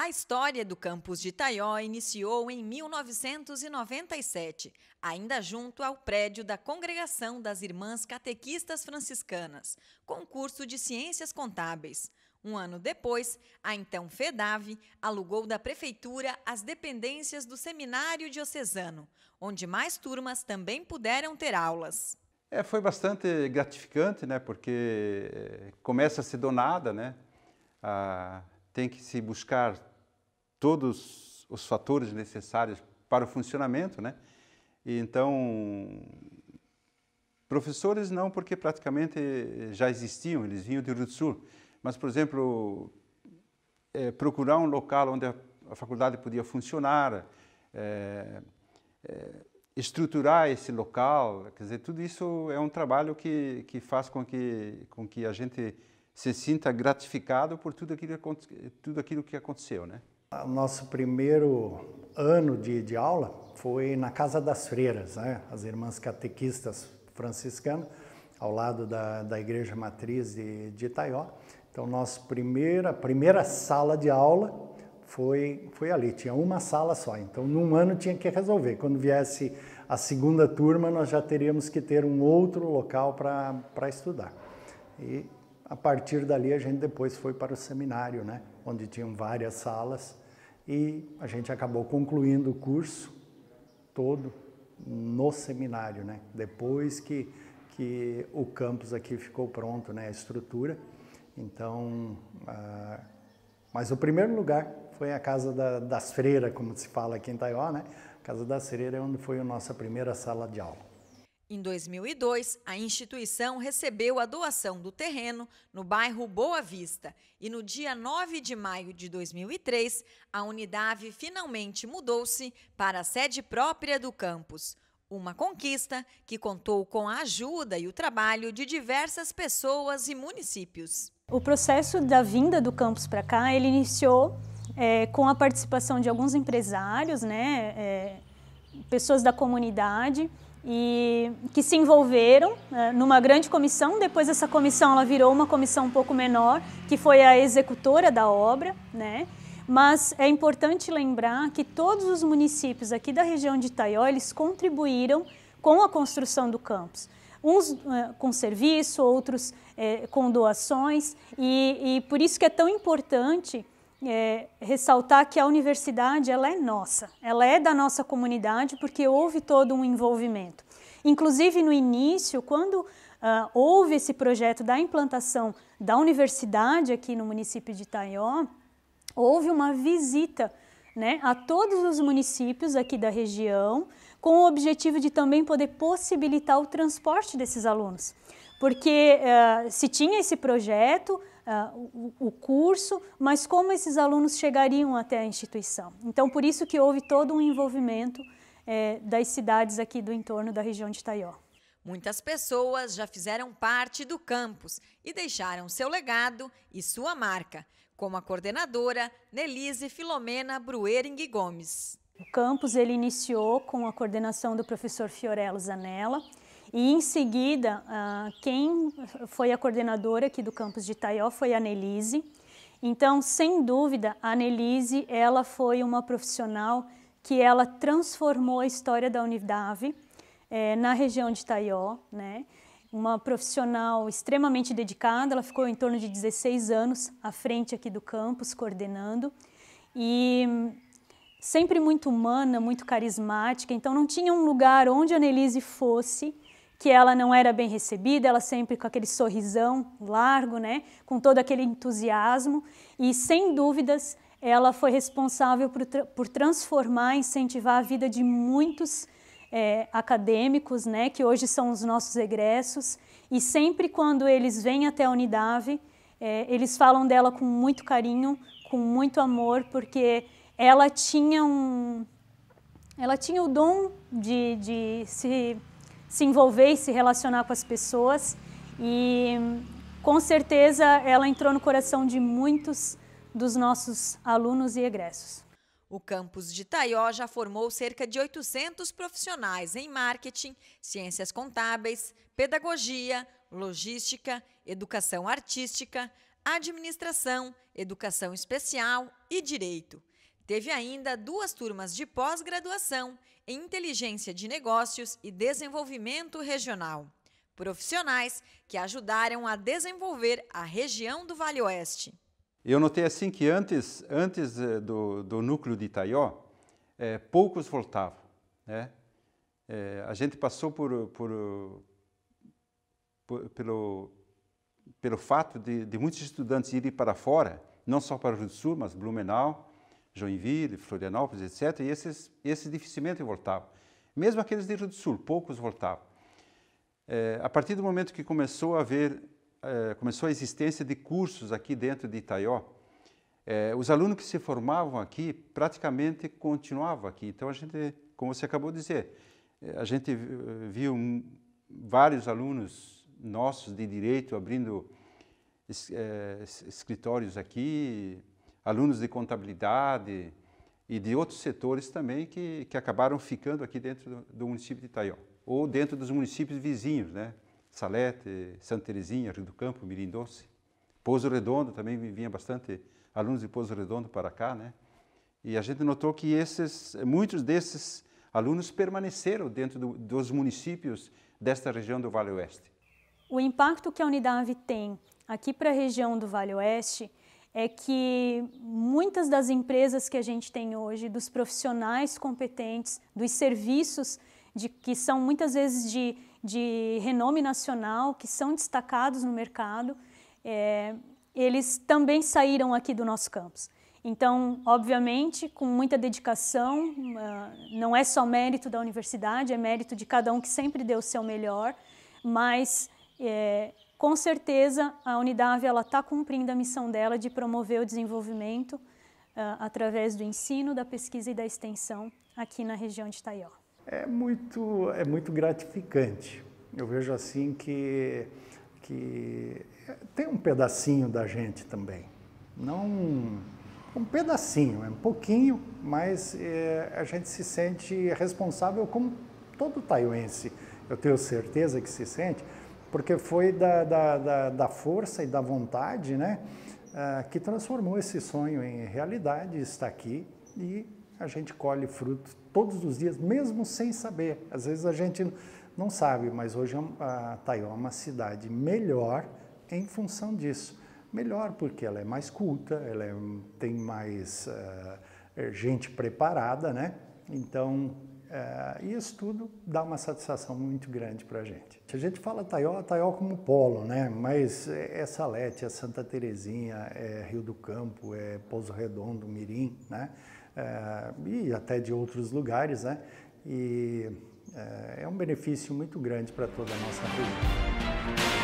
A história do campus de Itaió iniciou em 1997, ainda junto ao prédio da Congregação das Irmãs Catequistas Franciscanas, concurso de Ciências Contábeis. Um ano depois, a então FEDAV alugou da prefeitura as dependências do Seminário Diocesano, onde mais turmas também puderam ter aulas. É, foi bastante gratificante, né, porque eh, começa a ser donada, né, a tem que se buscar todos os fatores necessários para o funcionamento, né? E então, professores não, porque praticamente já existiam, eles vinham de Rio do Sul. Mas, por exemplo, é, procurar um local onde a, a faculdade podia funcionar, é, é, estruturar esse local, quer dizer, tudo isso é um trabalho que, que faz com que, com que a gente se sinta gratificado por tudo aquilo, tudo aquilo que aconteceu, né? O nosso primeiro ano de, de aula foi na Casa das Freiras, né? As irmãs catequistas franciscanas, ao lado da, da Igreja Matriz de, de Itaió. Então, nossa primeira, primeira sala de aula foi, foi ali, tinha uma sala só. Então, num ano tinha que resolver. Quando viesse a segunda turma, nós já teríamos que ter um outro local para estudar. E a partir dali a gente depois foi para o seminário, né? onde tinham várias salas e a gente acabou concluindo o curso todo no seminário, né? Depois que que o campus aqui ficou pronto, né? A estrutura. Então, ah, mas o primeiro lugar foi a casa da, das freiras, como se fala aqui em Taió, né? A casa das freiras é onde foi a nossa primeira sala de aula. Em 2002, a instituição recebeu a doação do terreno no bairro Boa Vista e no dia 9 de maio de 2003, a unidade finalmente mudou-se para a sede própria do campus. Uma conquista que contou com a ajuda e o trabalho de diversas pessoas e municípios. O processo da vinda do campus para cá, ele iniciou é, com a participação de alguns empresários, né, é, pessoas da comunidade, e que se envolveram né, numa grande comissão. Depois essa comissão ela virou uma comissão um pouco menor, que foi a executora da obra, né? Mas é importante lembrar que todos os municípios aqui da região de Itaió, eles contribuíram com a construção do campus. Uns eh, com serviço, outros eh, com doações, e, e por isso que é tão importante é, ressaltar que a universidade ela é nossa, ela é da nossa comunidade porque houve todo um envolvimento. Inclusive no início, quando uh, houve esse projeto da implantação da universidade aqui no município de Itaió, houve uma visita né, a todos os municípios aqui da região, com o objetivo de também poder possibilitar o transporte desses alunos. Porque uh, se tinha esse projeto, uh, o, o curso, mas como esses alunos chegariam até a instituição. Então, por isso que houve todo um envolvimento eh, das cidades aqui do entorno da região de Itaió. Muitas pessoas já fizeram parte do campus e deixaram seu legado e sua marca, como a coordenadora Nelise Filomena Bruering Gomes. O campus ele iniciou com a coordenação do professor Fiorello Zanella, e em seguida, ah, quem foi a coordenadora aqui do campus de Itaió foi a Nelise. Então, sem dúvida, a Nelise ela foi uma profissional que ela transformou a história da Unidade é, eh, na região de Itaió, né? Uma profissional extremamente dedicada, ela ficou em torno de 16 anos à frente aqui do campus, coordenando. E sempre muito humana, muito carismática, então não tinha um lugar onde a Nelise fosse que ela não era bem recebida, ela sempre com aquele sorrisão largo, né, com todo aquele entusiasmo, e sem dúvidas ela foi responsável por, por transformar, incentivar a vida de muitos é, acadêmicos, né, que hoje são os nossos egressos, e sempre quando eles vêm até a Unidade, é, eles falam dela com muito carinho, com muito amor, porque ela tinha um, ela tinha o dom de, de se se envolver e se relacionar com as pessoas. E com certeza ela entrou no coração de muitos dos nossos alunos e egressos. O campus de Itaió já formou cerca de 800 profissionais em marketing, ciências contábeis, pedagogia, logística, educação artística, administração, educação especial e direito. Teve ainda duas turmas de pós-graduação em Inteligência de Negócios e Desenvolvimento Regional. Profissionais que ajudaram a desenvolver a região do Vale Oeste. Eu notei assim que antes, antes eh, do, do núcleo de Itaió, é, poucos voltavam. Né? É, a gente passou por, por, por, pelo, pelo fato de, de muitos estudantes irem para fora, não só para o Rio do Sul, mas Blumenau, Joinville, Florianópolis, etc. E esses, esses dificilmente voltavam. Mesmo aqueles de Rio do Sul, poucos voltavam. É, a partir do momento que começou a haver, é, começou a existência de cursos aqui dentro de Itaió, é, os alunos que se formavam aqui praticamente continuavam aqui. Então a gente, como você acabou de dizer, a gente viu vários alunos nossos de direito abrindo escritórios aqui, alunos de contabilidade e de outros setores também que, que acabaram ficando aqui dentro do, do município de Itaió, ou dentro dos municípios vizinhos, né? Salete, Santa Terezinha, Rio do Campo, Mirim Doce. Pouso Redondo também vinha bastante alunos de Pouso Redondo para cá, né? E a gente notou que esses, muitos desses alunos permaneceram dentro do, dos municípios desta região do Vale Oeste. O impacto que a Unidade tem aqui para a região do Vale Oeste é que muitas das empresas que a gente tem hoje, dos profissionais competentes, dos serviços de, que são muitas vezes de, de renome nacional, que são destacados no mercado, é, eles também saíram aqui do nosso campus. Então, obviamente, com muita dedicação, ah, não é só mérito da universidade, é mérito de cada um que sempre deu o seu melhor, mas é, com certeza a Unidade ela está cumprindo a missão dela de promover o desenvolvimento uh, através do ensino, da pesquisa e da extensão aqui na região de Taió. É muito, é muito gratificante. Eu vejo assim que, que tem um pedacinho da gente também. Não um pedacinho, é um pouquinho, mas é, a gente se sente responsável como todo taioense, eu tenho certeza que se sente, porque foi da, da, da, da força e da vontade né, uh, que transformou esse sonho em realidade, está aqui e a gente colhe frutos todos os dias, mesmo sem saber. Às vezes a gente não sabe, mas hoje é a Taiwan é uma cidade melhor em função disso. Melhor porque ela é mais culta, ela é, tem mais uh, gente preparada, né? Então, é, e isso tudo dá uma satisfação muito grande para a gente. A gente fala Taió, Taió como polo, né? mas é, é Salete, é Santa Terezinha, é Rio do Campo, é Pouso Redondo, Mirim, né? É, e até de outros lugares. Né? E é, é um benefício muito grande para toda a nossa região.